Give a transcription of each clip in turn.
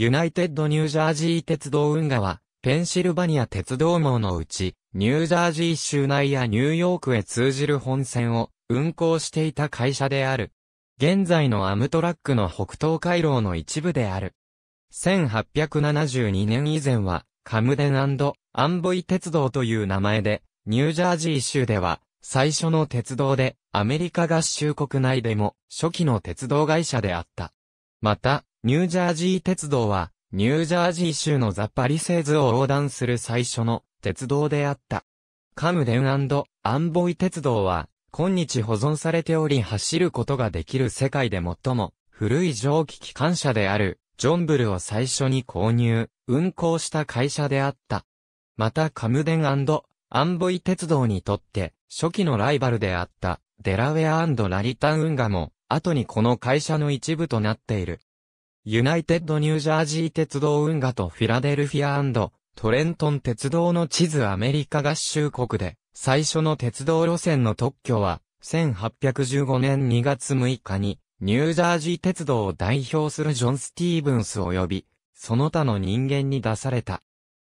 ユナイテッドニュージャージー鉄道運河は、ペンシルバニア鉄道網のうち、ニュージャージー州内やニューヨークへ通じる本線を運行していた会社である。現在のアムトラックの北東回廊の一部である。1872年以前は、カムデンアンボイ鉄道という名前で、ニュージャージー州では、最初の鉄道で、アメリカ合衆国内でも、初期の鉄道会社であった。また、ニュージャージー鉄道は、ニュージャージー州のザ・パリセーズを横断する最初の鉄道であった。カムデンアンボイ鉄道は、今日保存されており走ることができる世界で最も古い蒸気機関車である、ジョンブルを最初に購入、運行した会社であった。またカムデンアンボイ鉄道にとって、初期のライバルであった、デラウェアラリタン運河も、後にこの会社の一部となっている。ユナイテッドニュージャージー鉄道運河とフィラデルフィアトレントン鉄道の地図アメリカ合衆国で、最初の鉄道路線の特許は、1815年2月6日に、ニュージャージー鉄道を代表するジョン・スティーブンス及び、その他の人間に出された。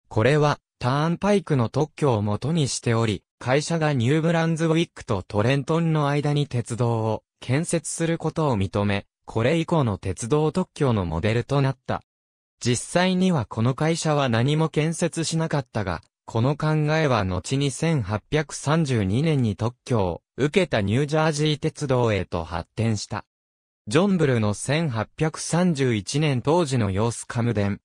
これは、ターンパイクの特許を元にしており、会社がニューブランズウィックとトレントンの間に鉄道を建設することを認め、これ以降の鉄道特許のモデルとなった。実際にはこの会社は何も建設しなかったが、この考えは後に1832年に特許を受けたニュージャージー鉄道へと発展した。ジョンブルの1831年当時の様子カムデン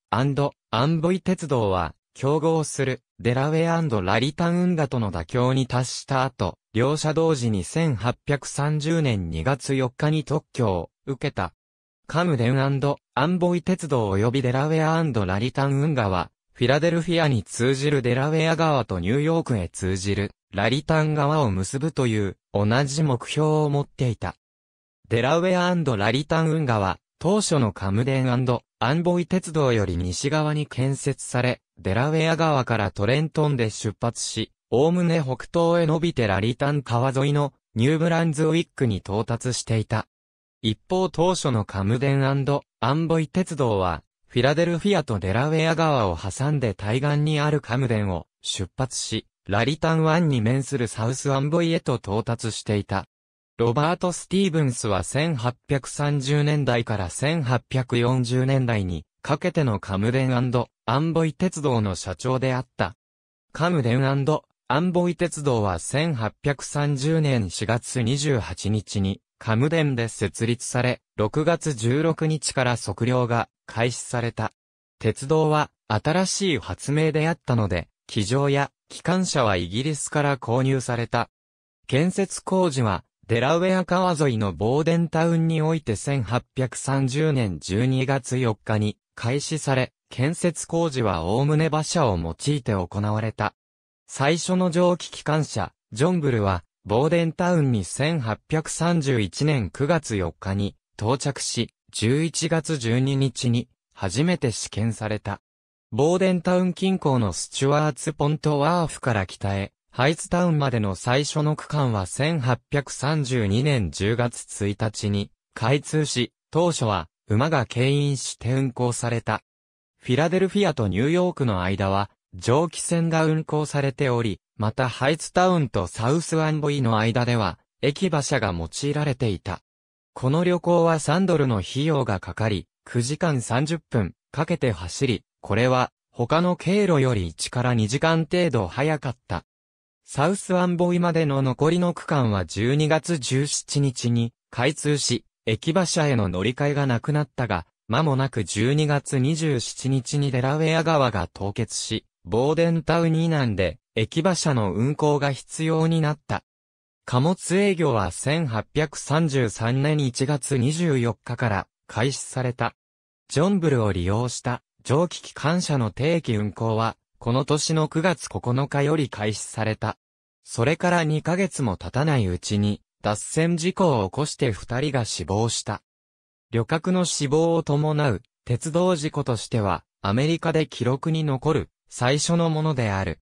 アンボイ鉄道は競合するデラウェアラリタウンガとの妥協に達した後、両者同時に1830年2月4日に特許を受けた。カムデンアンボイ鉄道及びデラウェアラリタン運河は、フィラデルフィアに通じるデラウェア川とニューヨークへ通じるラリタン川を結ぶという同じ目標を持っていた。デラウェアラリタン運河は、当初のカムデンアンボイ鉄道より西側に建設され、デラウェア川からトレントンで出発し、おおむね北東へ伸びてラリタン川沿いのニューブランズウィックに到達していた。一方当初のカムデンアンボイ鉄道は、フィラデルフィアとデラウェア川を挟んで対岸にあるカムデンを出発し、ラリタン湾に面するサウスアンボイへと到達していた。ロバート・スティーブンスは1830年代から1840年代にかけてのカムデンアンボイ鉄道の社長であった。カムデンアンボイ鉄道は1830年4月28日にカムデンで設立され、6月16日から測量が開始された。鉄道は新しい発明であったので、機場や機関車はイギリスから購入された。建設工事は、デラウェア川沿いのボーデンタウンにおいて1830年12月4日に開始され、建設工事は概ね馬車を用いて行われた。最初の蒸気機関車、ジョンブルは、ボーデンタウンに1831年9月4日に到着し、11月12日に初めて試験された。ボーデンタウン近郊のスチュワーツ・ポント・ワーフから北へ、ハイズタウンまでの最初の区間は1832年10月1日に開通し、当初は馬が牽引して運行された。フィラデルフィアとニューヨークの間は蒸気船が運行されており、またハイツタウンとサウスアンボイの間では、駅馬車が用いられていた。この旅行は3ドルの費用がかかり、9時間30分かけて走り、これは他の経路より1から2時間程度早かった。サウスアンボイまでの残りの区間は12月17日に開通し、駅馬車への乗り換えがなくなったが、間もなく12月27日にデラウェア川が凍結し、ボーデンタウン以南で、駅馬車の運行が必要になった。貨物営業は1833年1月24日から開始された。ジョンブルを利用した蒸気機関車の定期運行は、この年の9月9日より開始された。それから2ヶ月も経たないうちに、脱線事故を起こして2人が死亡した。旅客の死亡を伴う鉄道事故としては、アメリカで記録に残る最初のものである。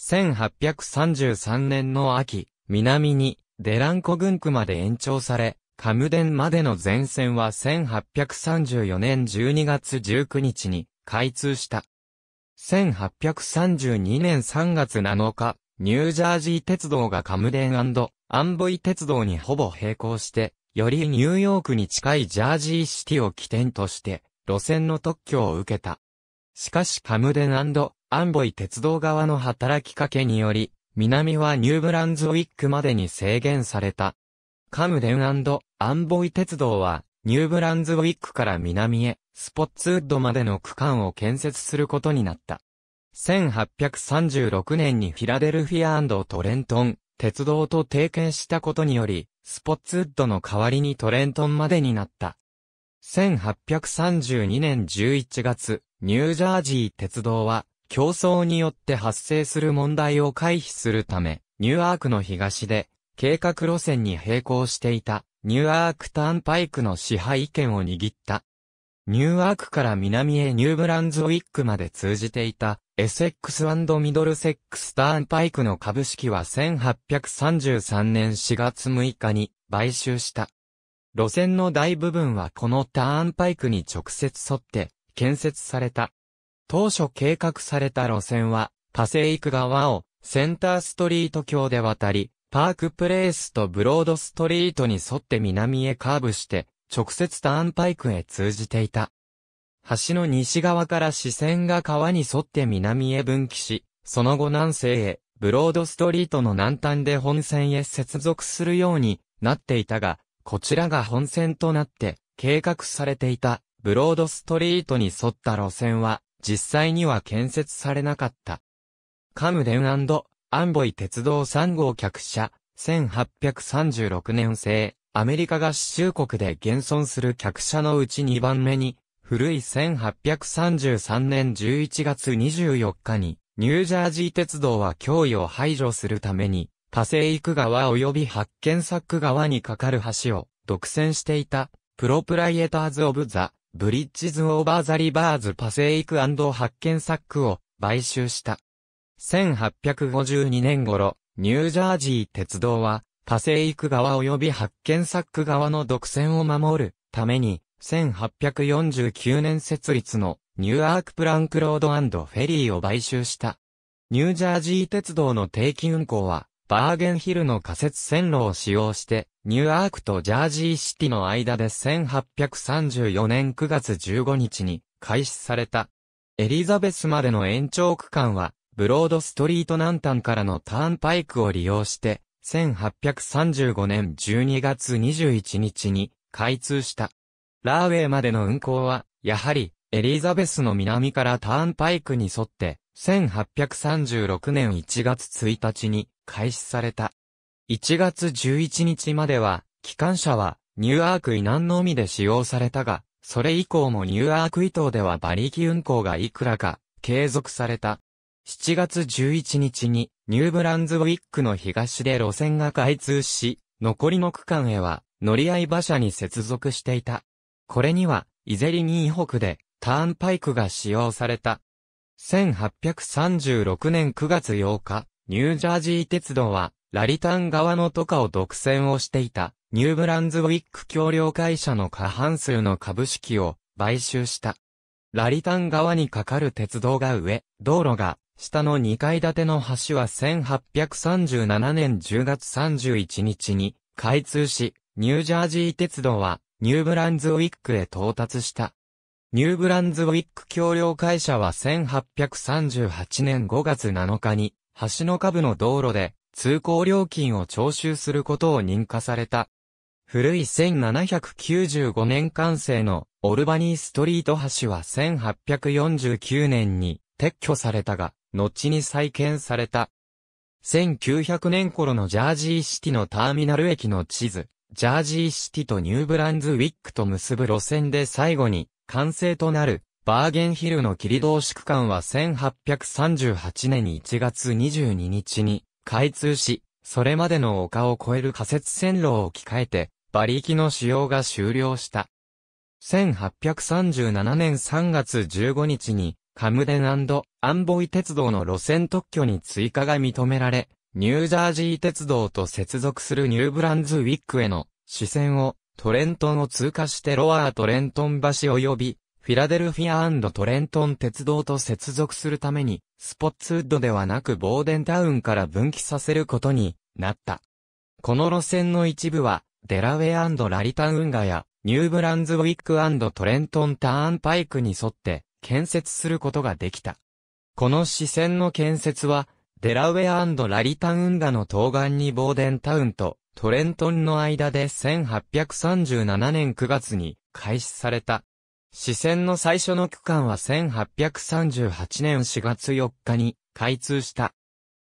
1833年の秋、南に、デランコ軍区まで延長され、カムデンまでの前線は1834年12月19日に開通した。1832年3月7日、ニュージャージー鉄道がカムデンアンボイ鉄道にほぼ並行して、よりニューヨークに近いジャージーシティを起点として、路線の特許を受けた。しかしカムデンアンボイ鉄道側の働きかけにより、南はニューブランズウィックまでに制限された。カムデンアンボイ鉄道は、ニューブランズウィックから南へ、スポッツウッドまでの区間を建設することになった。1836年にフィラデルフィアトレントン、鉄道と提携したことにより、スポッツウッドの代わりにトレントンまでになった。1832年11月、ニュージャージー鉄道は、競争によって発生する問題を回避するため、ニューアークの東で、計画路線に並行していた、ニューアークターンパイクの支配権を握った。ニューアークから南へニューブランズウィックまで通じていた、エセックスミドルセックスターンパイクの株式は1833年4月6日に買収した。路線の大部分はこのターンパイクに直接沿って建設された。当初計画された路線は、パセイク川をセンターストリート橋で渡り、パークプレイスとブロードストリートに沿って南へカーブして、直接ターンパイクへ通じていた。橋の西側から視線が川に沿って南へ分岐し、その後南西へ、ブロードストリートの南端で本線へ接続するようになっていたが、こちらが本線となって計画されていたブロードストリートに沿った路線は、実際には建設されなかった。カムデンアンボイ鉄道3号客車、1836年製、アメリカ合衆国で現存する客車のうち2番目に、古い1833年11月24日に、ニュージャージー鉄道は脅威を排除するために、パセイク川及び発見サック川に架かる橋を独占していた、プロプライエターズ・オブ・ザ・ブリッジズ・オーバー・ザ・リバーズ・パセイク発見サックを買収した。1852年頃、ニュージャージー鉄道は、パセイク側及び発見サック側の独占を守るために、1849年設立のニューアークプランクロードフェリーを買収した。ニュージャージー鉄道の定期運行は、バーゲンヒルの仮設線路を使用して、ニューアークとジャージーシティの間で1834年9月15日に開始された。エリザベスまでの延長区間は、ブロードストリート南端からのターンパイクを利用して、1835年12月21日に開通した。ラーウェイまでの運行は、やはり、エリザベスの南からターンパイクに沿って、1836年1月1日に開始された。1月11日までは、機関車はニューアーク以南のみで使用されたが、それ以降もニューアーク伊東では馬力運行がいくらか継続された。7月11日にニューブランズウィックの東で路線が開通し、残りの区間へは乗り合い馬車に接続していた。これには、イゼリニー北でターンパイクが使用された。1836年9月8日、ニュージャージー鉄道は、ラリタン側の都下を独占をしていた、ニューブランズウィック協力会社の過半数の株式を買収した。ラリタン側に架かる鉄道が上、道路が、下の2階建ての橋は1837年10月31日に開通し、ニュージャージー鉄道はニューブランズウィックへ到達した。ニューブランズウィック橋梁会社は1838年5月7日に、橋の下部の道路で、通行料金を徴収することを認可された。古い1795年完成のオルバニーストリート橋は1849年に撤去されたが、後に再建された。1900年頃のジャージーシティのターミナル駅の地図、ジャージーシティとニューブランズウィックと結ぶ路線で最後に完成となる、バーゲンヒルの霧道士区間は1838年1月22日に開通し、それまでの丘を越える仮設線路を置き換えて、馬力の使用が終了した。1837年3月15日に、カムデンアンボイ鉄道の路線特許に追加が認められ、ニュージャージー鉄道と接続するニューブランズウィックへの視線をトレントンを通過してロアートレントン橋及び、フィラデルフィアトレントン鉄道と接続するために、スポッツウッドではなくボーデンタウンから分岐させることになった。この路線の一部は、デラウェアラリタウンガや、ニューブランズウィックトレントンターンパイクに沿って建設することができた。この支線の建設は、デラウェアラリタウンガの東岸にボーデンタウンと、トレントンの間で1837年9月に開始された。支線の最初の区間は1838年4月4日に開通した。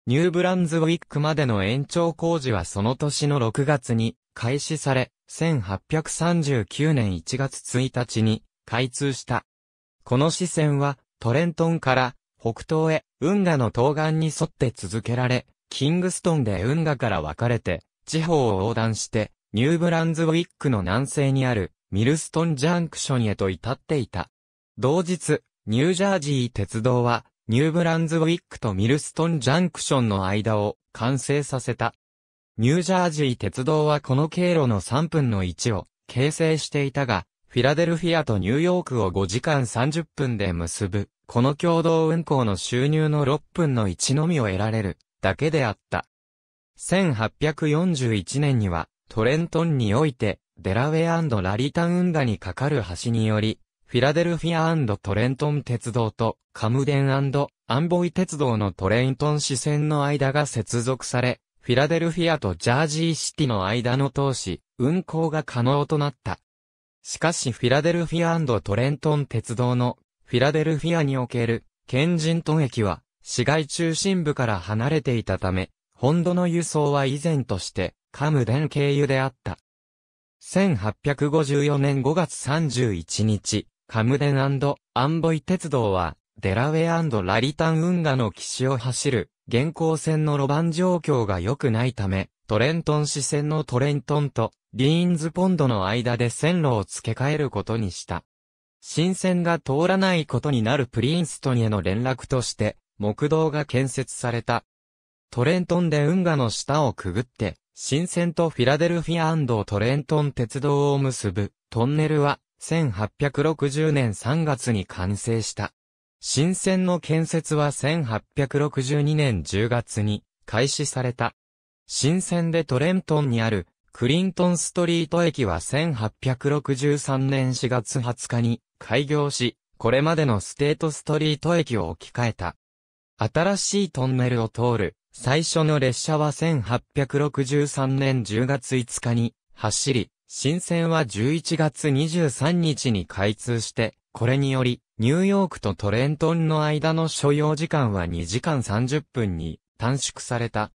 ニューブランズウィックまでの延長工事はその年の6月に開始され、1839年1月1日に開通した。この支線はトレントンから北東へ運河の東岸に沿って続けられ、キングストンで運河から分かれて地方を横断して、ニューブランズウィックの南西にあるミルストンジャンクションへと至っていた。同日、ニュージャージー鉄道は、ニューブランズウィックとミルストンジャンクションの間を完成させた。ニュージャージー鉄道はこの経路の3分の1を形成していたが、フィラデルフィアとニューヨークを5時間30分で結ぶ、この共同運行の収入の6分の1のみを得られるだけであった。1841年には、トレントンにおいて、デラウェアラリタウンガに架かる橋により、フィラデルフィアトレントン鉄道とカムデンアンボイ鉄道のトレントン支線の間が接続され、フィラデルフィアとジャージーシティの間の通し、運行が可能となった。しかしフィラデルフィアトレントン鉄道のフィラデルフィアにおけるケンジントン駅は市街中心部から離れていたため、本土の輸送は以前として、カムデン経由であった。1854年5月31日、カムデンアンボイ鉄道は、デラウェアラリタン運河の岸を走る、現行線の路盤状況が良くないため、トレントン市線のトレントンと、リーンズポンドの間で線路を付け替えることにした。新線が通らないことになるプリンストンへの連絡として、木道が建設された。トレントンで運河の下をくぐって、新線とフィラデルフィアトレントン鉄道を結ぶトンネルは1860年3月に完成した。新線の建設は1862年10月に開始された。新線でトレントンにあるクリントンストリート駅は1863年4月20日に開業し、これまでのステートストリート駅を置き換えた。新しいトンネルを通る最初の列車は1863年10月5日に走り、新線は11月23日に開通して、これにより、ニューヨークとトレントンの間の所要時間は2時間30分に短縮された。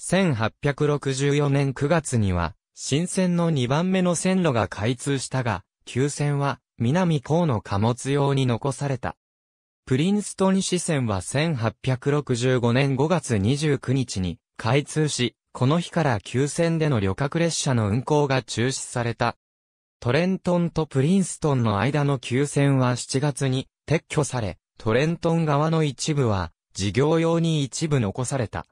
1864年9月には、新線の2番目の線路が開通したが、旧線は、南港の貨物用に残された。プリンストン支線は1865年5月29日に開通し、この日から急線での旅客列車の運行が中止された。トレントンとプリンストンの間の急線は7月に撤去され、トレントン側の一部は事業用に一部残された。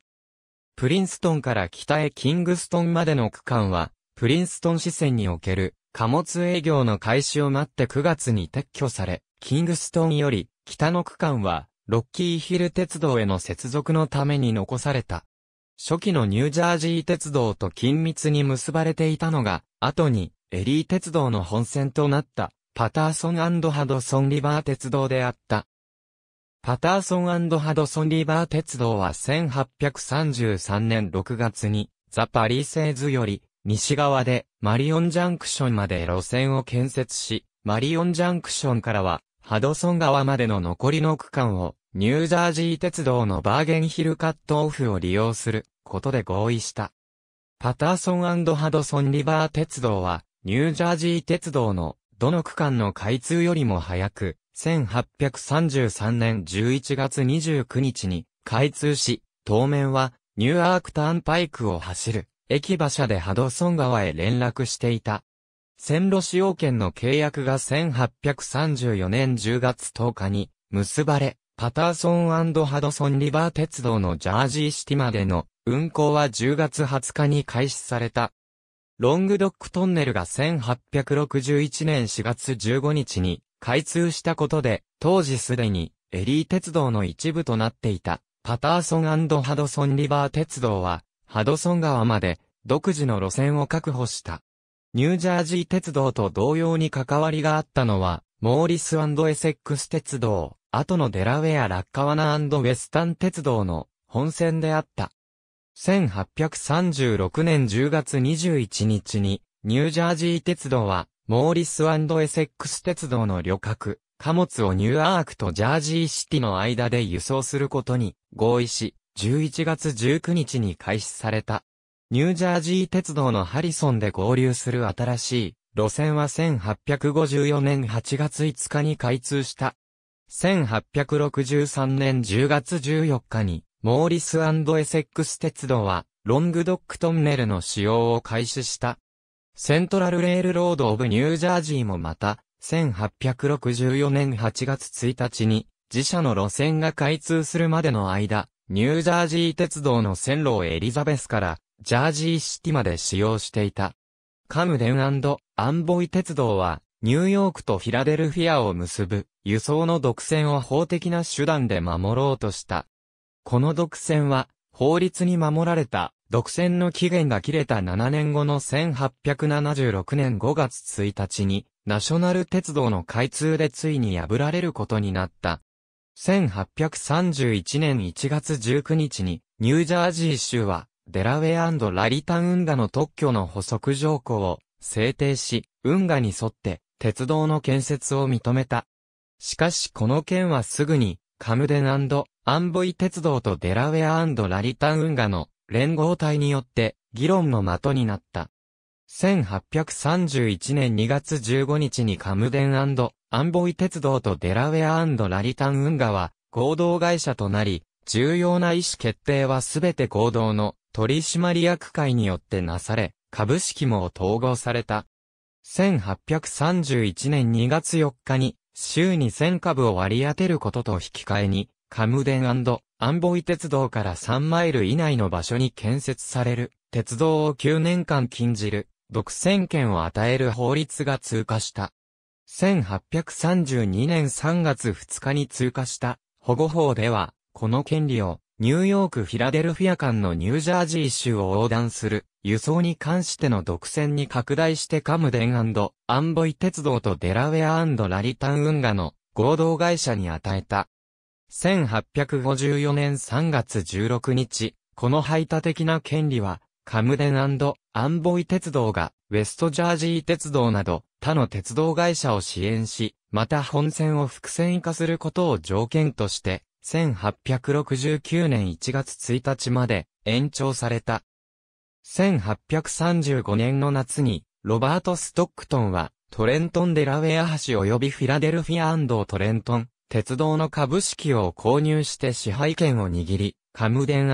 プリンストンから北へキングストンまでの区間は、プリンストン支線における貨物営業の開始を待って9月に撤去され、キングストンより北の区間は、ロッキーヒル鉄道への接続のために残された。初期のニュージャージー鉄道と緊密に結ばれていたのが、後に、エリー鉄道の本線となった、パターソンハドソンリバー鉄道であった。パターソンハドソンリバー鉄道は1833年6月に、ザ・パリセーズより、西側で、マリオンジャンクションまで路線を建設し、マリオンジャンクションからは、ハドソン川までの残りの区間を、ニュージャージー鉄道のバーゲンヒルカットオフを利用することで合意した。パターソンハドソンリバー鉄道は、ニュージャージー鉄道のどの区間の開通よりも早く、1833年11月29日に開通し、当面はニューアークターンパイクを走る駅馬車でハドソン川へ連絡していた。線路使用権の契約が1834年10月10日に結ばれ、パターソンハドソンリバー鉄道のジャージーシティまでの運行は10月20日に開始された。ロングドックトンネルが1861年4月15日に開通したことで、当時すでにエリー鉄道の一部となっていたパターソンハドソンリバー鉄道はハドソン川まで独自の路線を確保した。ニュージャージー鉄道と同様に関わりがあったのは、モーリスエセックス鉄道、後のデラウェア・ラッカワナウェスタン鉄道の本線であった。1836年10月21日に、ニュージャージー鉄道は、モーリスエセックス鉄道の旅客、貨物をニューアークとジャージーシティの間で輸送することに合意し、11月19日に開始された。ニュージャージー鉄道のハリソンで合流する新しい路線は1854年8月5日に開通した。1863年10月14日に、モーリスエセックス鉄道は、ロングドックトンネルの使用を開始した。セントラルレールロードオブニュージャージーもまた、1864年8月1日に、自社の路線が開通するまでの間、ニュージャージー鉄道の線路をエリザベスからジャージーシティまで使用していた。カムデンアンボイ鉄道は、ニューヨークとフィラデルフィアを結ぶ、輸送の独占を法的な手段で守ろうとした。この独占は、法律に守られた、独占の期限が切れた7年後の1876年5月1日に、ナショナル鉄道の開通でついに破られることになった。1831年1月19日に、ニュージャージー州は、デラウェアラリタン運河の特許の補足条項を制定し、運河に沿って鉄道の建設を認めた。しかしこの件はすぐに、カムデンアンボイ鉄道とデラウェアラリタン運河の連合体によって議論の的になった。1831年2月15日にカムデンアンボイ鉄道とデラウェアラリタン運河は合同会社となり、重要な意思決定はすべて合同の取締役会によってなされ、株式も統合された。1831年2月4日に、週2000株を割り当てることと引き換えに、カムデンアンボイ鉄道から3マイル以内の場所に建設される、鉄道を9年間禁じる、独占権を与える法律が通過した。1832年3月2日に通過した保護法では、この権利をニューヨーク・フィラデルフィア間のニュージャージー州を横断する輸送に関しての独占に拡大してカムデンアンボイ鉄道とデラウェアラリタン運河の合同会社に与えた。1854年3月16日、この排他的な権利は、カムデンアンボイ鉄道が、ウェストジャージー鉄道など、他の鉄道会社を支援し、また本線を複線化することを条件として、1869年1月1日まで延長された。1835年の夏に、ロバート・ストックトンは、トレントン・デラウェア橋及びフィラデルフィアトレントン、鉄道の株式を購入して支配権を握り、カムデン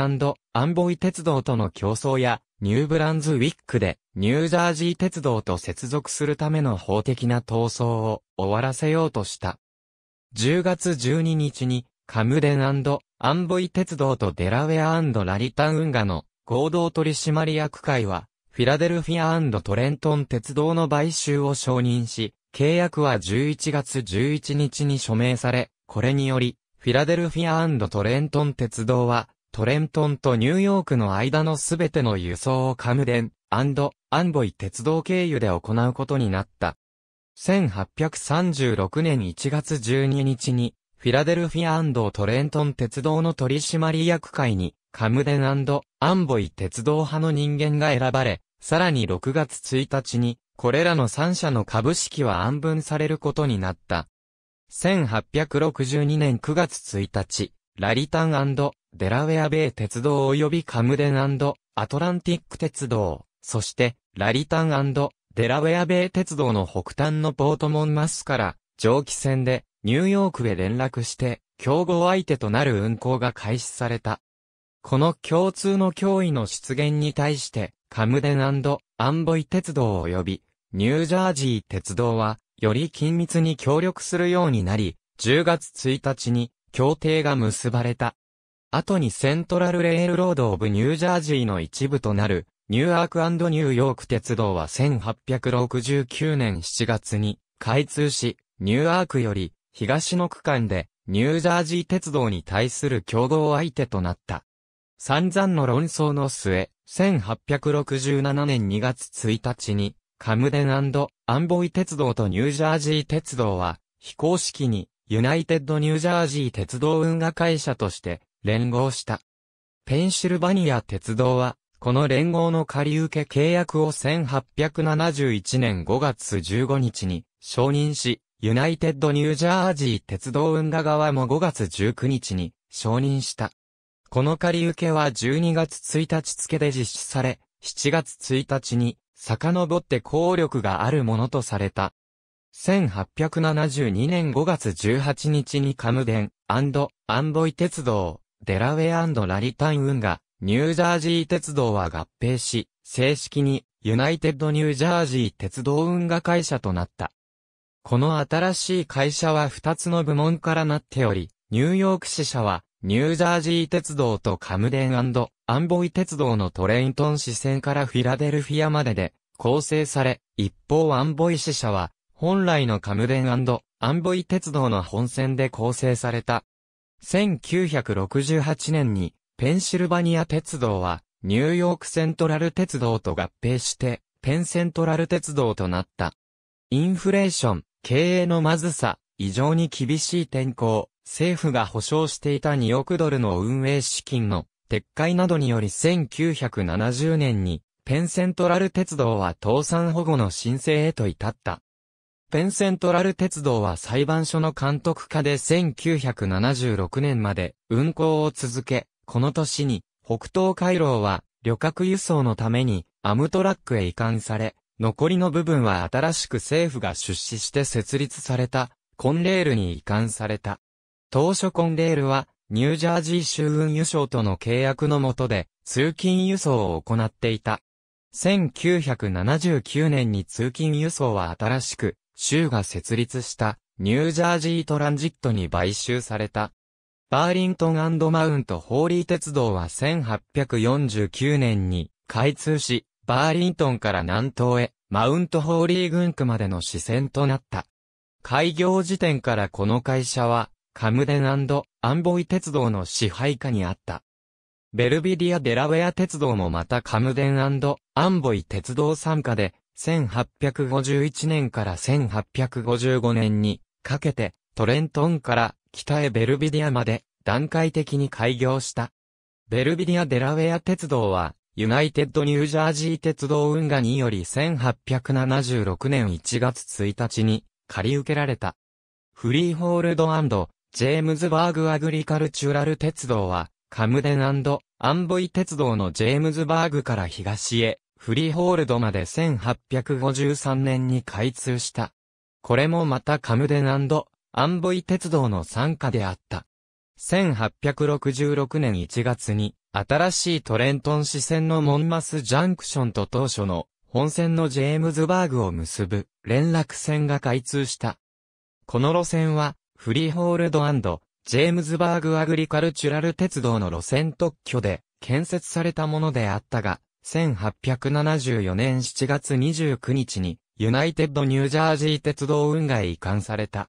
アンボイ鉄道との競争や、ニューブランズウィックで、ニュージャージー鉄道と接続するための法的な闘争を終わらせようとした。10月12日に、カムデンアンボイ鉄道とデラウェアラリタウンガの合同取締役会は、フィラデルフィアトレントン鉄道の買収を承認し、契約は11月11日に署名され、これにより、フィラデルフィアトレントン鉄道は、トレントンとニューヨークの間のすべての輸送をカムデンアンボイ鉄道経由で行うことになった。1836年1月12日に、フィラデルフィアトレントン鉄道の取締役会に、カムデンアンボイ鉄道派の人間が選ばれ、さらに6月1日に、これらの3社の株式は安分されることになった。1862年9月1日、ラリタンデラウェア米鉄道及びカムデンアトランティック鉄道、そしてラリタンデラウェア米鉄道の北端のポートモンマスから蒸気船でニューヨークへ連絡して、競合相手となる運行が開始された。この共通の脅威の出現に対して、カムデンアンボイ鉄道及び、ニュージャージー鉄道は、より緊密に協力するようになり、10月1日に協定が結ばれた。後にセントラルレールロード・オブ・ニュージャージーの一部となる、ニューアークニューヨーク鉄道は1869年7月に開通し、ニューアークより東の区間でニュージャージー鉄道に対する競合相手となった。散々の論争の末、1867年2月1日に、カムデンアンボイ鉄道とニュージャージー鉄道は、非公式に、ユナイテッドニュージャージー鉄道運河会社として、連合した。ペンシルバニア鉄道は、この連合の借受け契約を1871年5月15日に承認し、ユナイテッドニュージャージー鉄道運河側も5月19日に承認した。この借り受けは12月1日付で実施され、7月1日に遡って効力があるものとされた。1872年5月18日にカムデンアンボイ鉄道、デラウェアラリタン運河、ニュージャージー鉄道は合併し、正式にユナイテッドニュージャージー鉄道運河会社となった。この新しい会社は2つの部門からなっており、ニューヨーク支社は、ニュージャージー鉄道とカムデンアンボイ鉄道のトレイントン支線からフィラデルフィアまでで構成され、一方アンボイ支社は、本来のカムデンアンボイ鉄道の本線で構成された。1968年に、ペンシルバニア鉄道は、ニューヨークセントラル鉄道と合併して、ペンセントラル鉄道となった。インフレーション、経営のまずさ、異常に厳しい天候、政府が保証していた2億ドルの運営資金の撤回などにより1970年にペンセントラル鉄道は倒産保護の申請へと至った。ペンセントラル鉄道は裁判所の監督下で1976年まで運行を続け、この年に北東回廊は旅客輸送のためにアムトラックへ移管され、残りの部分は新しく政府が出資して設立された、コンレールに移管された。当初コンレールは、ニュージャージー州運輸省との契約の下で、通勤輸送を行っていた。1979年に通勤輸送は新しく、州が設立した、ニュージャージートランジットに買収された。バーリントンマウントホーリー鉄道は1849年に開通し、バーリントンから南東へ、マウントホーリー軍区までの支線となった。開業時点からこの会社は、カムデンアンボイ鉄道の支配下にあった。ベルビディア・デラウェア鉄道もまたカムデンアンボイ鉄道参加で、1851年から1855年にかけて、トレントンから北へベルビディアまで段階的に開業した。ベルビディア・デラウェア鉄道は、ユナイテッドニュージャージー鉄道運河により1876年1月1日に借り受けられた。フリーホールドジェームズバーグアグリカルチュラル鉄道は、カムデンアンボイ鉄道のジェームズバーグから東へ、フリーホールドまで1853年に開通した。これもまたカムデンアンボイ鉄道の参加であった。1866年1月に、新しいトレントン支線のモンマスジャンクションと当初の本線のジェームズバーグを結ぶ連絡線が開通した。この路線はフリーホールドジェームズバーグアグリカルチュラル鉄道の路線特許で建設されたものであったが、1874年7月29日にユナイテッドニュージャージー鉄道運河へ移管された。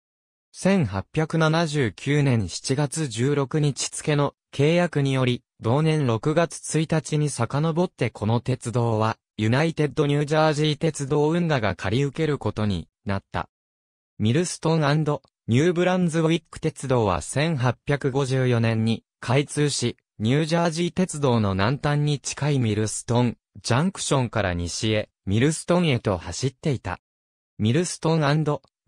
1879年7月16日付の契約により、同年6月1日に遡ってこの鉄道は、ユナイテッドニュージャージー鉄道運河が借り受けることになった。ミルストンニューブランズウィック鉄道は1854年に開通し、ニュージャージー鉄道の南端に近いミルストン、ジャンクションから西へ、ミルストンへと走っていた。ミルストンニ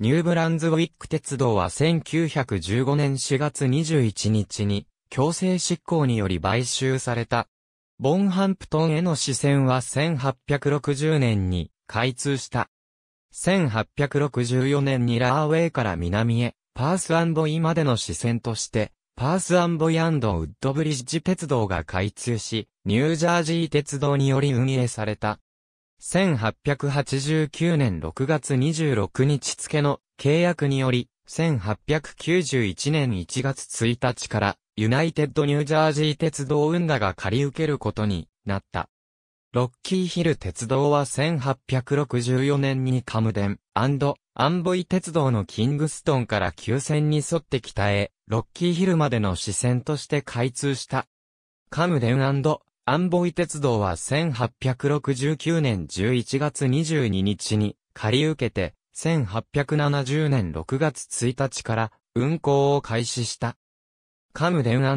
ューブランズウィック鉄道は1915年4月21日に強制執行により買収された。ボンハンプトンへの支線は1860年に開通した。1864年にラーウェイから南へ、パースアンイまでの支線として、パースアンイウッドブリッジ鉄道が開通し、ニュージャージー鉄道により運営された。1889年6月26日付の契約により、1891年1月1日からユナイテッドニュージャージー鉄道運河が借り受けることになった。ロッキーヒル鉄道は1864年にカムデン、アンボイ鉄道のキングストンから急線に沿って北へ、ロッキーヒルまでの支線として開通した。カムデンアンボイ鉄道は1869年11月22日に借り受けて、1870年6月1日から運行を開始した。カムデンバ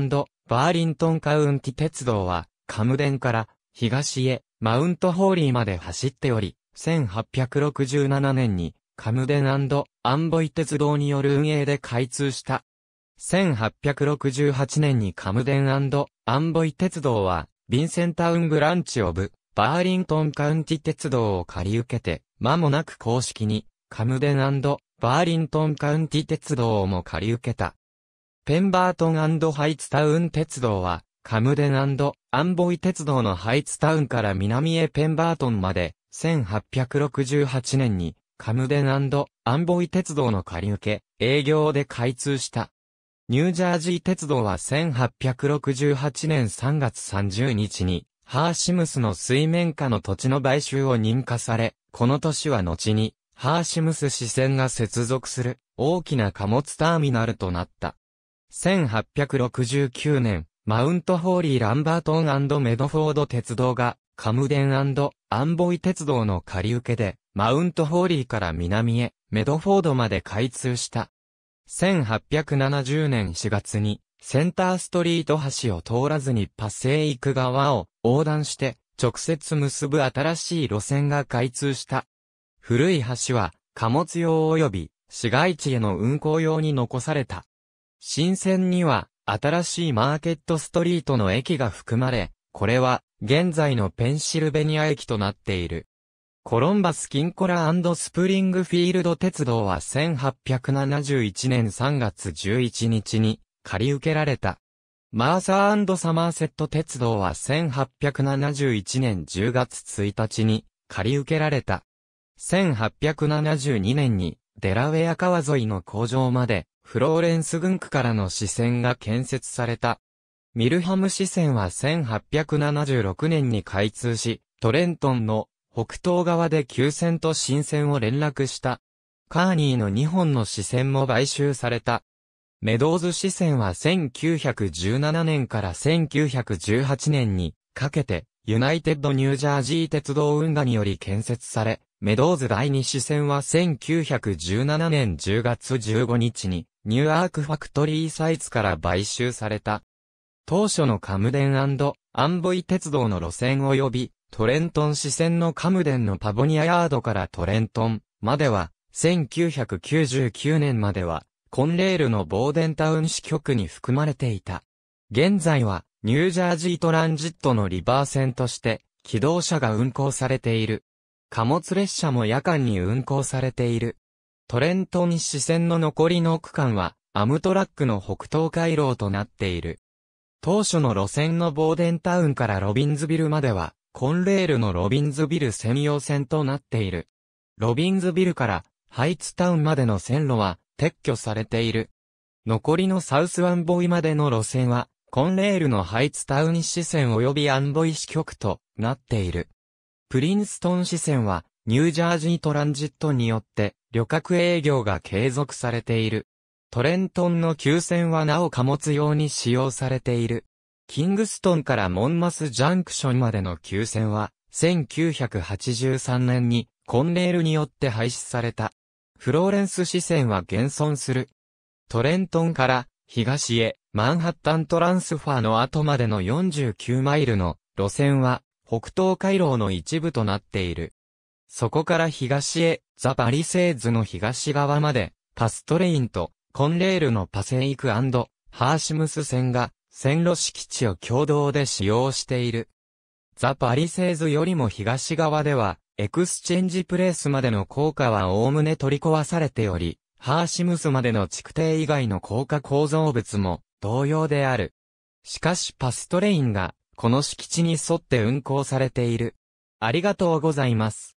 ーリントンカウンティ鉄道は、カムデンから東へマウントホーリーまで走っており、1867年にカムデンアンボイ鉄道による運営で開通した。1868年にカムデンアンボイ鉄道は、ヴィンセンタウンブランチオブ、バーリントンカウンティ鉄道を借り受けて、間もなく公式に、カムデンバーリントンカウンティ鉄道をも借り受けた。ペンバートンハイツタウン鉄道は、カムデンアンボイ鉄道のハイツタウンから南へペンバートンまで、1868年に、カムデンアンボイ鉄道の借り受け、営業で開通した。ニュージャージー鉄道は1868年3月30日に、ハーシムスの水面下の土地の買収を認可され、この年は後に、ハーシムス支線が接続する、大きな貨物ターミナルとなった。1869年、マウントホーリー・ランバートンメドフォード鉄道が、カムデンアンボイ鉄道の借り受けで、マウントホーリーから南へ、メドフォードまで開通した。1870年4月に、センターストリート橋を通らずにパセイク川を横断して、直接結ぶ新しい路線が開通した。古い橋は、貨物用及び市街地への運行用に残された。新線には、新しいマーケットストリートの駅が含まれ、これは、現在のペンシルベニア駅となっている。コロンバス・キンコラスプリングフィールド鉄道は1871年3月11日に借り受けられた。マーサーサマーセット鉄道は1871年10月1日に借り受けられた。1872年にデラウェア川沿いの工場までフローレンス軍区からの支線が建設された。ミルハム支線は1876年に開通し、トレントンの北東側で急線と新線を連絡した。カーニーの2本の支線も買収された。メドーズ支線は1917年から1918年にかけて、ユナイテッドニュージャージー鉄道運河により建設され、メドーズ第2支線は1917年10月15日にニューアークファクトリーサイツから買収された。当初のカムデンアンボイ鉄道の路線及び、トレントン支線のカムデンのパボニアヤードからトレントンまでは、1999年までは、コンレールのボーデンタウン支局に含まれていた。現在は、ニュージャージートランジットのリバー線として、機動車が運行されている。貨物列車も夜間に運行されている。トレントン支線の残りの区間は、アムトラックの北東回廊となっている。当初の路線のボーデンタウンからロビンズビルまでは、コンレールのロビンズビル専用線となっている。ロビンズビルからハイツタウンまでの線路は撤去されている。残りのサウスアンボイまでの路線は、コンレールのハイツタウン支線及びアンボイ支局となっている。プリンストン支線は、ニュージャージートランジットによって旅客営業が継続されている。トレントンの急線はなお貨物用に使用されている。キングストンからモンマスジャンクションまでの急線は、1983年にコンレールによって廃止された。フローレンス支線は現存する。トレントンから東へマンハッタントランスファーの後までの49マイルの路線は北東回廊の一部となっている。そこから東へザ・パリセーズの東側まで、パストレインと、コンレールのパセイクハーシムス線が、線路敷地を共同で使用している。ザ・パリセーズよりも東側では、エクスチェンジプレイスまでの効果はおおむね取り壊されており、ハーシムスまでの築堤以外の効果構造物も同様である。しかしパストレインがこの敷地に沿って運行されている。ありがとうございます。